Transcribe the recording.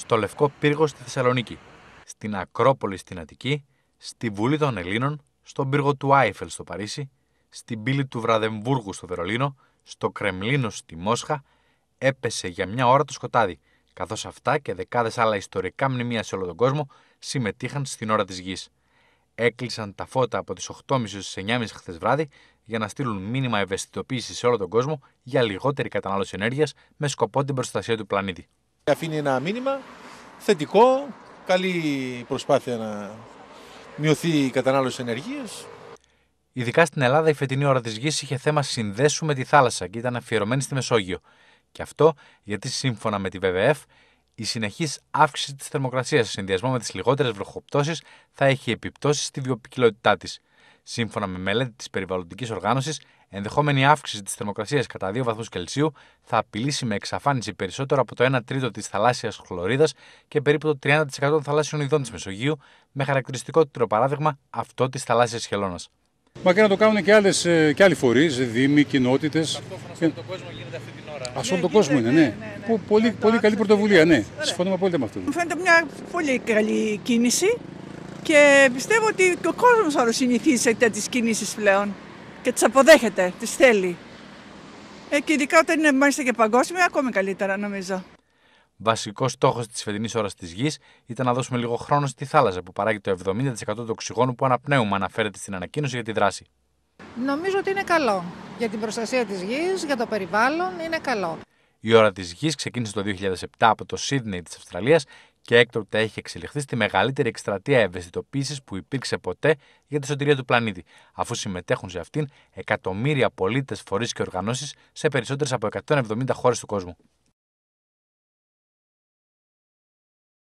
στο Λευκό Πύργο στη Θεσσαλονίκη, στην Ακρόπολη στην Αττική, στη Βουλή των Ελλήνων, στον πύργο του Άιφελ στο Παρίσι, στην πύλη του Βραδεμβούργου στο Βερολίνο, στο Κρεμλίνο στη Μόσχα, έπεσε για μια ώρα το σκοτάδι, καθώς αυτά και δεκάδες άλλα ιστορικά μνημεία σε όλο τον κόσμο συμμετείχαν στην ώρα της γης. Έκλεισαν τα φώτα από τις 8.30 στι 9.30 χθες βράδυ για να στείλουν μήνυμα ευαισθητοποίησης σε όλο τον κόσμο για λιγότερη κατανάλωση ενέργειας με σκοπό την προστασία του πλανήτη αφήνει ένα μήνυμα θετικό, καλή προσπάθεια να μειωθεί η κατανάλωση ενεργείας. Ειδικά στην Ελλάδα η φετινή ώρα της γης είχε θέμα συνδέσου με τη θάλασσα και ήταν αφιερωμένη στη Μεσόγειο. Και αυτό γιατί σύμφωνα με τη ΒΒΕΦ η συνεχής αύξηση της θερμοκρασίας σε συνδυασμό με τις λιγότερες βροχοπτώσεις θα έχει επιπτώσεις στη βιοποικιλότητά της. Σύμφωνα με μελέτη της περιβαλλοντικής οργάνωσης, ενδεχόμενη αύξηση της θερμοκρασίας κατά 2 βαθμούς Κελσίου θα απειλήσει με εξαφάνιση περισσότερο από το 1 τρίτο της θαλάσσιας χλωρίδας και περίπου το 30% των θαλάσσιων ειδών της Μεσογείου, με χαρακτηριστικότερο παράδειγμα αυτό της θαλάσσιας χελώνας. Μα και να το κάνουν και, άλλες, ε, και άλλοι φορείς, δήμοι, κοινότητες. Και... τον κόσμο γίνεται αυτή την ώρα. Α, ναι, τον κόσμο είναι, ναι. ναι, ναι, ναι, ναι. πολύ, ναι, πολύ καλή πρωτοβουλία, ναι. Συμφωνούμε απόλυτα με αυτό. Μου φαίνεται μια πολύ καλή κίνηση. Και πιστεύω ότι ο κόσμος θα συνηθίσει σε τέτοιες κινήσεις πλέον και τις αποδέχεται, τις θέλει. Ε, και ειδικά όταν είναι μάλιστα και παγκόσμια, ακόμη καλύτερα νομίζω. Βασικός στόχος της φετινής ώρας της γης ήταν να δώσουμε λίγο χρόνο στη θάλασσα που παράγει το 70% του οξυγόνου που αναπνέουμε, αναφέρεται στην ανακοίνωση για τη δράση. Νομίζω ότι είναι καλό. Για την προστασία της γης, για το περιβάλλον, είναι καλό. Η ώρα της γης ξεκίνησε το 2007 από το Σίδνεϊ της Αυστραλίας και έκτοτε έχει εξελιχθεί στη μεγαλύτερη εκστρατεία ευαισθητοποίησης που υπήρξε ποτέ για τη σωτηρία του πλανήτη, αφού συμμετέχουν σε αυτήν εκατομμύρια πολίτες, φορείς και οργανώσεις σε περισσότερες από 170 χώρες του κόσμου.